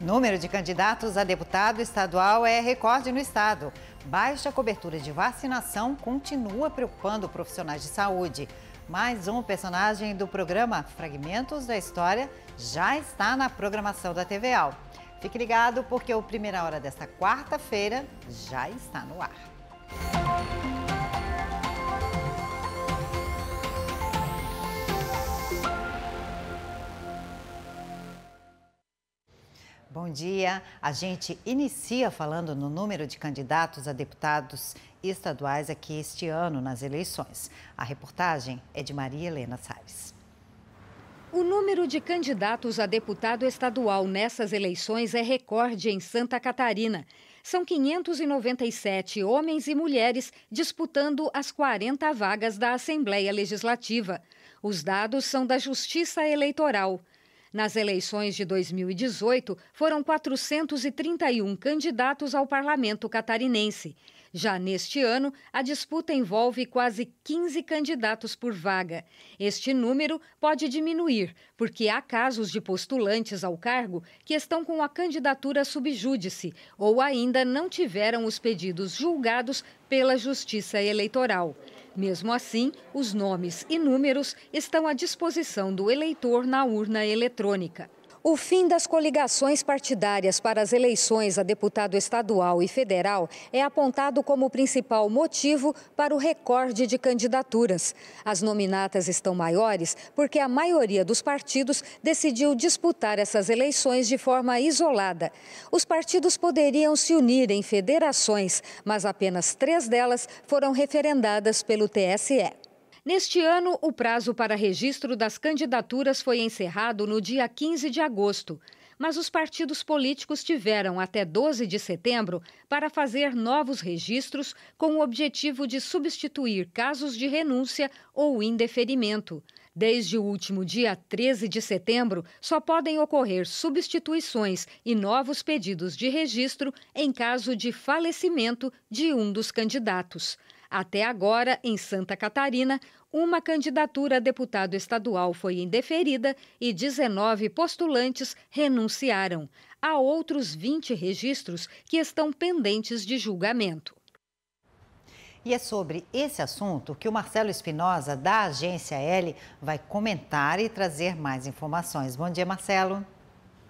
Número de candidatos a deputado estadual é recorde no estado. Baixa cobertura de vacinação continua preocupando profissionais de saúde. Mais um personagem do programa Fragmentos da História já está na programação da TVAL. Fique ligado porque o Primeira Hora desta quarta-feira já está no ar. Bom dia. A gente inicia falando no número de candidatos a deputados estaduais aqui este ano nas eleições. A reportagem é de Maria Helena Salles. O número de candidatos a deputado estadual nessas eleições é recorde em Santa Catarina. São 597 homens e mulheres disputando as 40 vagas da Assembleia Legislativa. Os dados são da Justiça Eleitoral. Nas eleições de 2018, foram 431 candidatos ao parlamento catarinense. Já neste ano, a disputa envolve quase 15 candidatos por vaga. Este número pode diminuir, porque há casos de postulantes ao cargo que estão com a candidatura subjúdice ou ainda não tiveram os pedidos julgados pela Justiça Eleitoral. Mesmo assim, os nomes e números estão à disposição do eleitor na urna eletrônica. O fim das coligações partidárias para as eleições a deputado estadual e federal é apontado como o principal motivo para o recorde de candidaturas. As nominatas estão maiores porque a maioria dos partidos decidiu disputar essas eleições de forma isolada. Os partidos poderiam se unir em federações, mas apenas três delas foram referendadas pelo TSE. Neste ano, o prazo para registro das candidaturas foi encerrado no dia 15 de agosto, mas os partidos políticos tiveram até 12 de setembro para fazer novos registros com o objetivo de substituir casos de renúncia ou indeferimento. Desde o último dia 13 de setembro, só podem ocorrer substituições e novos pedidos de registro em caso de falecimento de um dos candidatos. Até agora, em Santa Catarina, uma candidatura a deputado estadual foi indeferida e 19 postulantes renunciaram. Há outros 20 registros que estão pendentes de julgamento. E é sobre esse assunto que o Marcelo Espinosa, da agência L, vai comentar e trazer mais informações. Bom dia, Marcelo.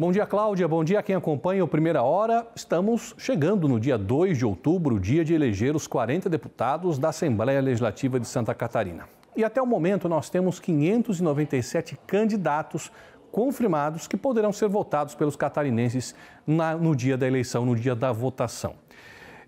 Bom dia, Cláudia. Bom dia a quem acompanha o Primeira Hora. Estamos chegando no dia 2 de outubro, dia de eleger os 40 deputados da Assembleia Legislativa de Santa Catarina. E até o momento nós temos 597 candidatos confirmados que poderão ser votados pelos catarinenses na, no dia da eleição, no dia da votação.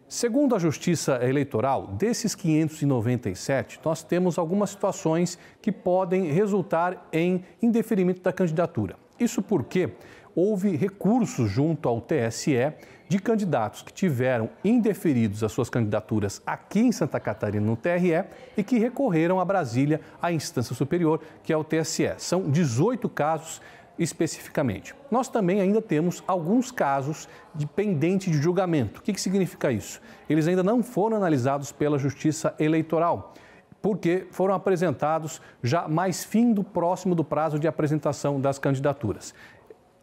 Segundo a Justiça Eleitoral, desses 597, nós temos algumas situações que podem resultar em indeferimento da candidatura. Isso porque houve recursos junto ao TSE de candidatos que tiveram indeferidos as suas candidaturas aqui em Santa Catarina no TRE e que recorreram a Brasília à instância superior, que é o TSE. São 18 casos especificamente. Nós também ainda temos alguns casos de pendente de julgamento. O que, que significa isso? Eles ainda não foram analisados pela Justiça Eleitoral porque foram apresentados já mais fim do próximo do prazo de apresentação das candidaturas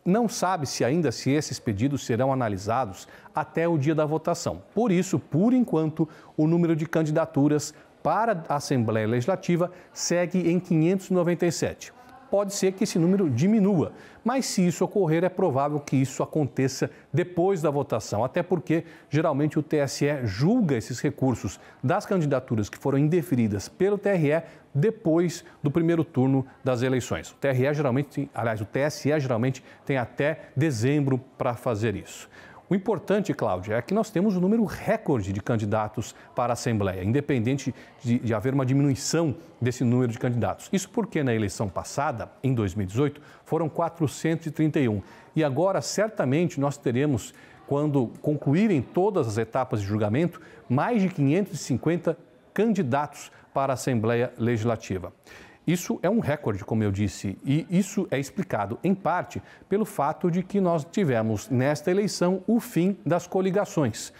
não sabe se ainda se esses pedidos serão analisados até o dia da votação. Por isso, por enquanto, o número de candidaturas para a Assembleia Legislativa segue em 597 pode ser que esse número diminua. Mas se isso ocorrer, é provável que isso aconteça depois da votação, até porque geralmente o TSE julga esses recursos das candidaturas que foram indeferidas pelo TRE depois do primeiro turno das eleições. O TRE geralmente, aliás, o TSE geralmente tem até dezembro para fazer isso. O importante, Cláudia, é que nós temos um número recorde de candidatos para a Assembleia, independente de, de haver uma diminuição desse número de candidatos. Isso porque na eleição passada, em 2018, foram 431. E agora, certamente, nós teremos, quando concluírem todas as etapas de julgamento, mais de 550 candidatos para a Assembleia Legislativa. Isso é um recorde, como eu disse, e isso é explicado, em parte, pelo fato de que nós tivemos nesta eleição o fim das coligações.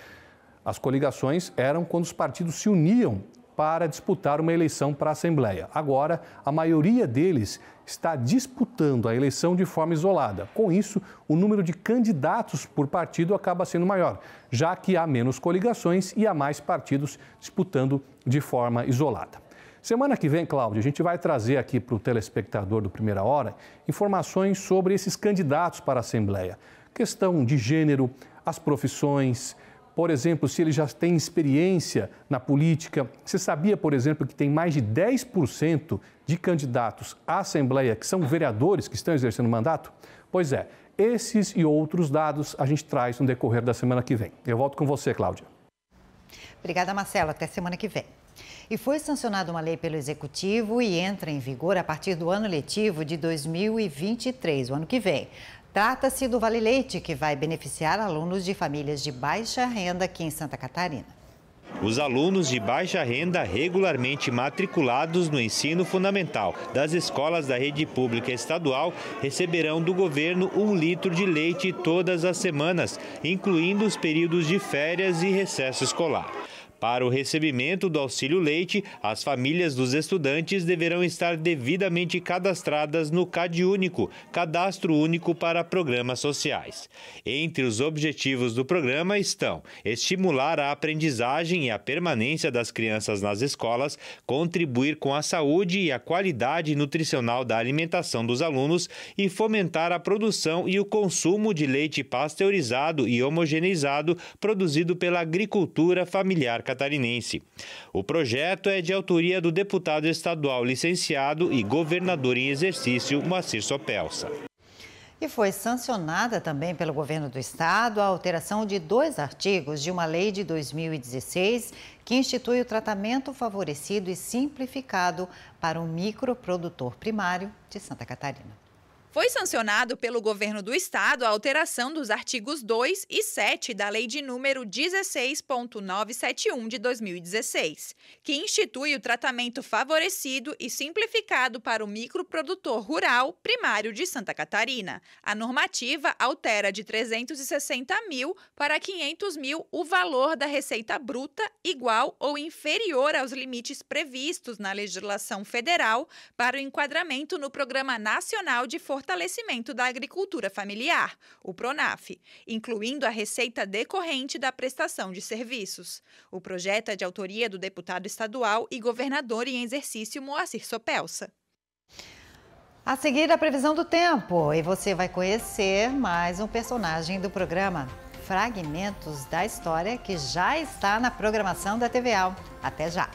As coligações eram quando os partidos se uniam para disputar uma eleição para a Assembleia. Agora, a maioria deles está disputando a eleição de forma isolada. Com isso, o número de candidatos por partido acaba sendo maior, já que há menos coligações e há mais partidos disputando de forma isolada. Semana que vem, Cláudio, a gente vai trazer aqui para o telespectador do Primeira Hora informações sobre esses candidatos para a Assembleia. Questão de gênero, as profissões, por exemplo, se ele já tem experiência na política. Você sabia, por exemplo, que tem mais de 10% de candidatos à Assembleia que são vereadores que estão exercendo mandato? Pois é, esses e outros dados a gente traz no decorrer da semana que vem. Eu volto com você, Cláudia. Obrigada, Marcelo. Até semana que vem. E foi sancionada uma lei pelo Executivo e entra em vigor a partir do ano letivo de 2023, o ano que vem. Trata-se do Vale Leite, que vai beneficiar alunos de famílias de baixa renda aqui em Santa Catarina. Os alunos de baixa renda regularmente matriculados no ensino fundamental das escolas da rede pública estadual receberão do governo um litro de leite todas as semanas, incluindo os períodos de férias e recesso escolar. Para o recebimento do auxílio leite, as famílias dos estudantes deverão estar devidamente cadastradas no CAD Único, Cadastro Único para Programas Sociais. Entre os objetivos do programa estão estimular a aprendizagem e a permanência das crianças nas escolas, contribuir com a saúde e a qualidade nutricional da alimentação dos alunos e fomentar a produção e o consumo de leite pasteurizado e homogeneizado produzido pela agricultura familiar catarinense. O projeto é de autoria do deputado estadual licenciado e governador em exercício, Macir Sopelsa. E foi sancionada também pelo governo do estado a alteração de dois artigos de uma lei de 2016 que institui o tratamento favorecido e simplificado para o microprodutor primário de Santa Catarina foi sancionado pelo governo do estado a alteração dos artigos 2 e 7 da Lei de número 16.971 de 2016, que institui o tratamento favorecido e simplificado para o microprodutor rural primário de Santa Catarina. A normativa altera de 360 mil para 500 mil o valor da receita bruta igual ou inferior aos limites previstos na legislação federal para o enquadramento no Programa Nacional de Fortalecimento fortalecimento da agricultura familiar, o PRONAF, incluindo a receita decorrente da prestação de serviços. O projeto é de autoria do deputado estadual e governador em exercício Moacir Sopelsa. A seguir, a previsão do tempo. E você vai conhecer mais um personagem do programa. Fragmentos da história que já está na programação da TVA. Até já!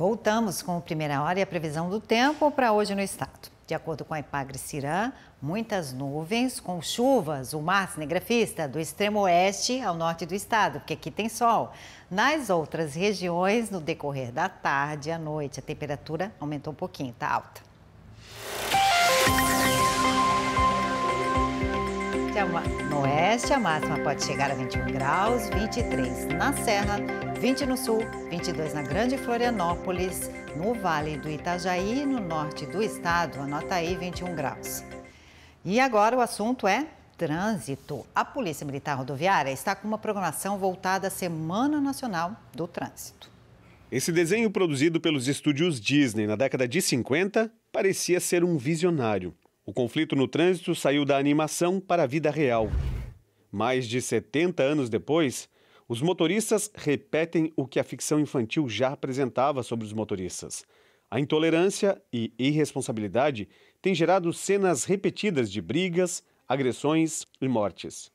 Voltamos com a primeira hora e a previsão do tempo para hoje no estado. De acordo com a Ipagre Cirã, muitas nuvens com chuvas. O mar cinegrafista do extremo oeste ao norte do estado, porque aqui tem sol. Nas outras regiões, no decorrer da tarde e à noite, a temperatura aumentou um pouquinho, está alta. No oeste, a máxima pode chegar a 21 graus, 23 na Serra, 20 no sul, 22 na Grande Florianópolis, no Vale do Itajaí, no norte do estado, anota aí 21 graus. E agora o assunto é trânsito. A Polícia Militar Rodoviária está com uma programação voltada à Semana Nacional do Trânsito. Esse desenho produzido pelos estúdios Disney na década de 50 parecia ser um visionário. O conflito no trânsito saiu da animação para a vida real. Mais de 70 anos depois, os motoristas repetem o que a ficção infantil já apresentava sobre os motoristas. A intolerância e irresponsabilidade têm gerado cenas repetidas de brigas, agressões e mortes.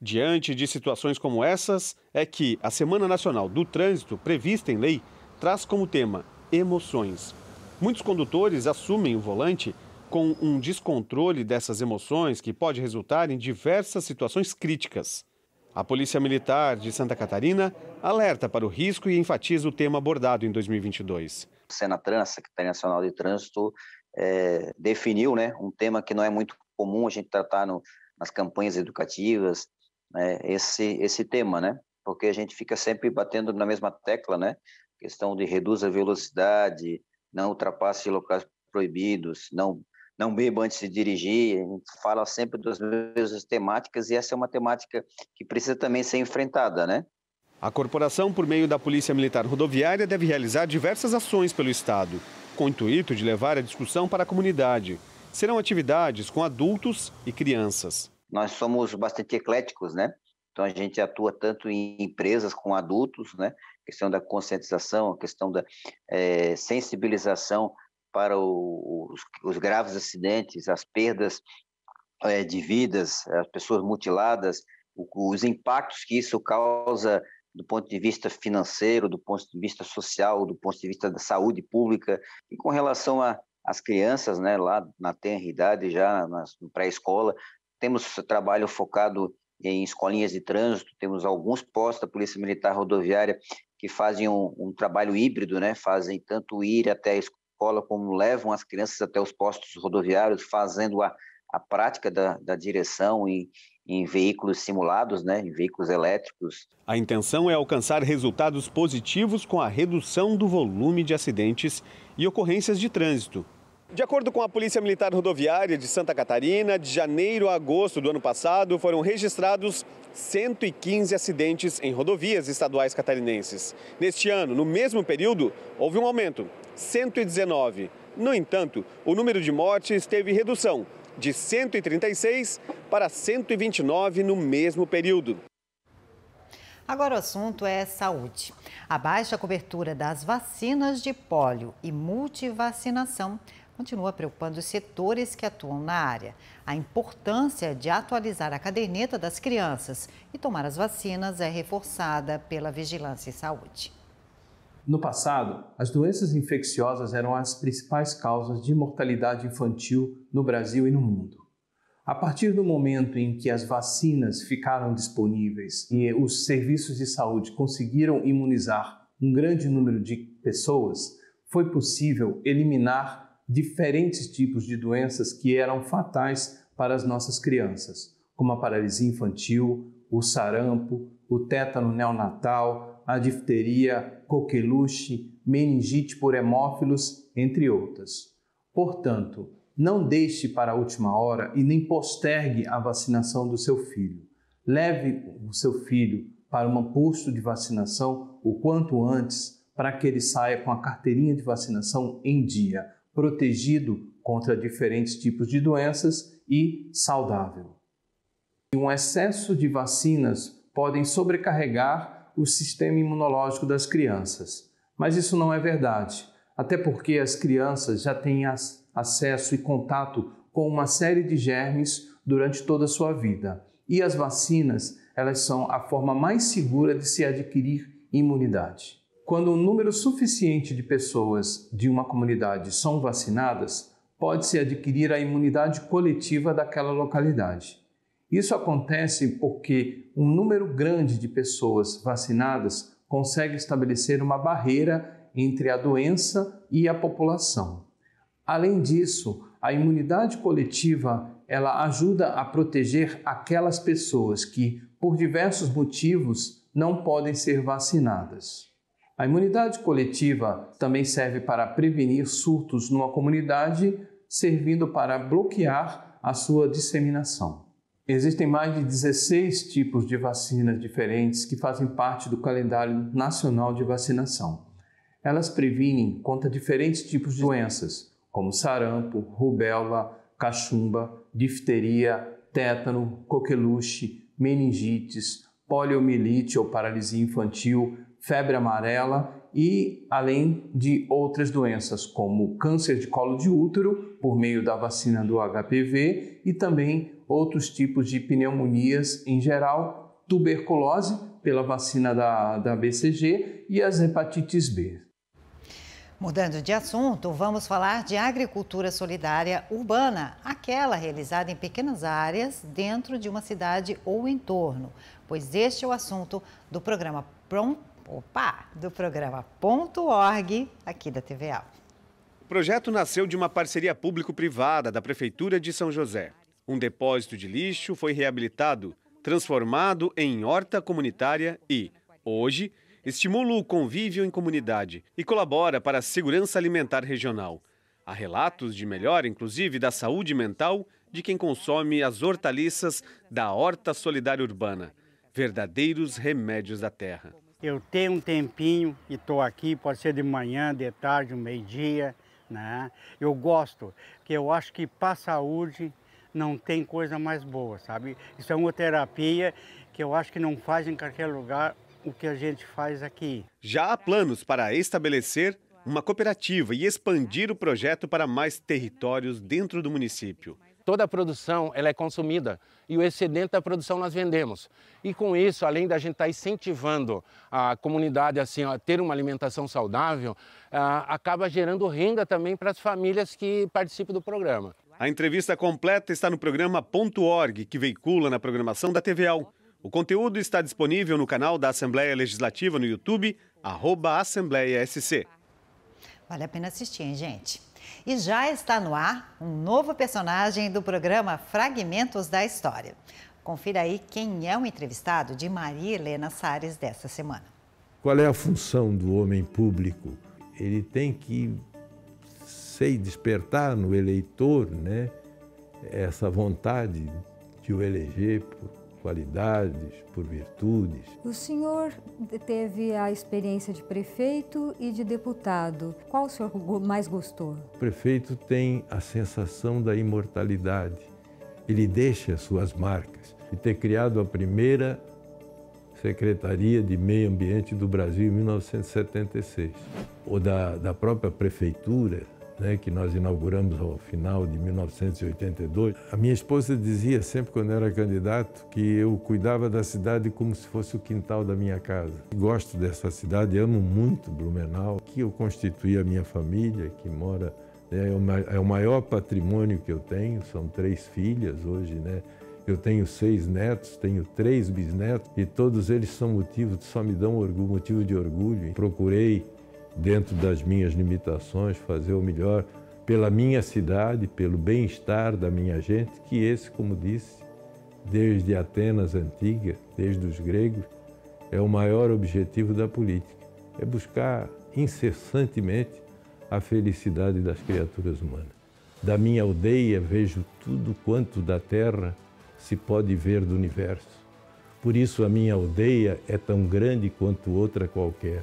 Diante de situações como essas, é que a Semana Nacional do Trânsito, prevista em lei, traz como tema emoções. Muitos condutores assumem o volante com um descontrole dessas emoções que pode resultar em diversas situações críticas. A Polícia Militar de Santa Catarina alerta para o risco e enfatiza o tema abordado em 2022. A Senatran, a Secretaria Nacional de Trânsito, é, definiu né, um tema que não é muito comum a gente tratar no, nas campanhas educativas, né, esse, esse tema, né? Porque a gente fica sempre batendo na mesma tecla, né? Questão de reduz a velocidade, não ultrapasse locais proibidos, não não bebo antes de dirigir, a gente fala sempre das mesmas temáticas e essa é uma temática que precisa também ser enfrentada, né? A corporação, por meio da Polícia Militar Rodoviária, deve realizar diversas ações pelo Estado, com o intuito de levar a discussão para a comunidade. Serão atividades com adultos e crianças. Nós somos bastante ecléticos, né? Então a gente atua tanto em empresas com adultos, né? A questão da conscientização, a questão da é, sensibilização para o, os, os, graves acidentes, as perdas é, de vidas, as pessoas mutiladas, o, os impactos que isso causa do ponto de vista financeiro, do ponto de vista social, do ponto de vista da saúde pública. E com relação às crianças, né, lá na tenra idade, já na pré-escola, temos trabalho focado em escolinhas de trânsito, temos alguns postos da Polícia Militar Rodoviária que fazem um, um trabalho híbrido, né, fazem tanto ir até escola, como levam as crianças até os postos rodoviários, fazendo a, a prática da, da direção em, em veículos simulados, né, em veículos elétricos. A intenção é alcançar resultados positivos com a redução do volume de acidentes e ocorrências de trânsito, de acordo com a Polícia Militar Rodoviária de Santa Catarina, de janeiro a agosto do ano passado foram registrados 115 acidentes em rodovias estaduais catarinenses. Neste ano, no mesmo período, houve um aumento, 119. No entanto, o número de mortes teve redução de 136 para 129 no mesmo período. Agora o assunto é saúde. A baixa cobertura das vacinas de pólio e multivacinação continua preocupando os setores que atuam na área. A importância de atualizar a caderneta das crianças e tomar as vacinas é reforçada pela Vigilância e Saúde. No passado, as doenças infecciosas eram as principais causas de mortalidade infantil no Brasil e no mundo. A partir do momento em que as vacinas ficaram disponíveis e os serviços de saúde conseguiram imunizar um grande número de pessoas, foi possível eliminar diferentes tipos de doenças que eram fatais para as nossas crianças, como a paralisia infantil, o sarampo, o tétano neonatal, a difteria, coqueluche, meningite por hemófilos, entre outras. Portanto, não deixe para a última hora e nem postergue a vacinação do seu filho. Leve o seu filho para um posto de vacinação o quanto antes para que ele saia com a carteirinha de vacinação em dia protegido contra diferentes tipos de doenças e saudável. E um excesso de vacinas podem sobrecarregar o sistema imunológico das crianças, mas isso não é verdade, até porque as crianças já têm acesso e contato com uma série de germes durante toda a sua vida. E as vacinas, elas são a forma mais segura de se adquirir imunidade. Quando um número suficiente de pessoas de uma comunidade são vacinadas, pode-se adquirir a imunidade coletiva daquela localidade. Isso acontece porque um número grande de pessoas vacinadas consegue estabelecer uma barreira entre a doença e a população. Além disso, a imunidade coletiva ela ajuda a proteger aquelas pessoas que, por diversos motivos, não podem ser vacinadas. A imunidade coletiva também serve para prevenir surtos numa comunidade, servindo para bloquear a sua disseminação. Existem mais de 16 tipos de vacinas diferentes que fazem parte do calendário nacional de vacinação. Elas previnem contra diferentes tipos de doenças, como sarampo, rubéola, cachumba, difteria, tétano, coqueluche, meningites, poliomielite ou paralisia infantil, febre amarela e além de outras doenças como câncer de colo de útero por meio da vacina do HPV e também outros tipos de pneumonias em geral, tuberculose pela vacina da, da BCG e as hepatites B. Mudando de assunto, vamos falar de agricultura solidária urbana, aquela realizada em pequenas áreas dentro de uma cidade ou entorno, pois este é o assunto do programa Pronto Opa, do programa Ponto Org, aqui da TV O projeto nasceu de uma parceria público-privada da Prefeitura de São José. Um depósito de lixo foi reabilitado, transformado em horta comunitária e, hoje, estimula o convívio em comunidade e colabora para a segurança alimentar regional. Há relatos de melhora, inclusive, da saúde mental de quem consome as hortaliças da Horta Solidária Urbana, verdadeiros remédios da terra. Eu tenho um tempinho e estou aqui, pode ser de manhã, de tarde, um meio-dia, né? Eu gosto, porque eu acho que para a saúde não tem coisa mais boa, sabe? Isso é uma terapia que eu acho que não faz em qualquer lugar o que a gente faz aqui. Já há planos para estabelecer uma cooperativa e expandir o projeto para mais territórios dentro do município. Toda a produção ela é consumida e o excedente da produção nós vendemos. E com isso, além da gente estar tá incentivando a comunidade assim, a ter uma alimentação saudável, ah, acaba gerando renda também para as famílias que participam do programa. A entrevista completa está no programa .org, que veicula na programação da TVL. O conteúdo está disponível no canal da Assembleia Legislativa no YouTube, arroba Assembleia SC. Vale a pena assistir, hein, gente? E já está no ar um novo personagem do programa Fragmentos da História. Confira aí quem é o entrevistado de Maria Helena Sares dessa semana. Qual é a função do homem público? Ele tem que, sei, despertar no eleitor né, essa vontade de o eleger qualidades, por virtudes. O senhor teve a experiência de prefeito e de deputado. Qual o senhor mais gostou? O prefeito tem a sensação da imortalidade. Ele deixa suas marcas. E ter criado a primeira Secretaria de Meio Ambiente do Brasil em 1976, ou da, da própria prefeitura né, que nós inauguramos ao final de 1982. A minha esposa dizia sempre, quando era candidato, que eu cuidava da cidade como se fosse o quintal da minha casa. Gosto dessa cidade, amo muito Blumenau, que eu constituí a minha família, que mora. Né, é o é maior patrimônio que eu tenho, são três filhas hoje, né? Eu tenho seis netos, tenho três bisnetos e todos eles são motivo, só me dão orgulho, motivo de orgulho. Procurei dentro das minhas limitações, fazer o melhor pela minha cidade, pelo bem-estar da minha gente, que esse, como disse, desde Atenas antiga, desde os gregos, é o maior objetivo da política. É buscar incessantemente a felicidade das criaturas humanas. Da minha aldeia vejo tudo quanto da terra se pode ver do universo. Por isso a minha aldeia é tão grande quanto outra qualquer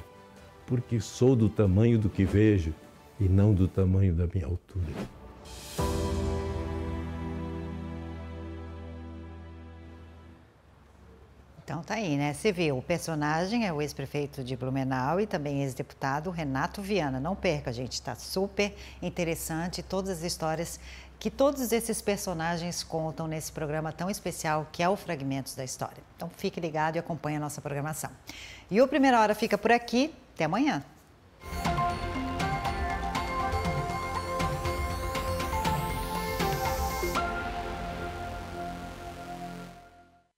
porque sou do tamanho do que vejo e não do tamanho da minha altura. Então tá aí, né? Você viu, o personagem é o ex-prefeito de Blumenau e também ex-deputado Renato Viana. Não perca, gente, está super interessante todas as histórias que todos esses personagens contam nesse programa tão especial que é o Fragmentos da História. Então fique ligado e acompanhe a nossa programação. E o Primeira Hora fica por aqui. Até amanhã.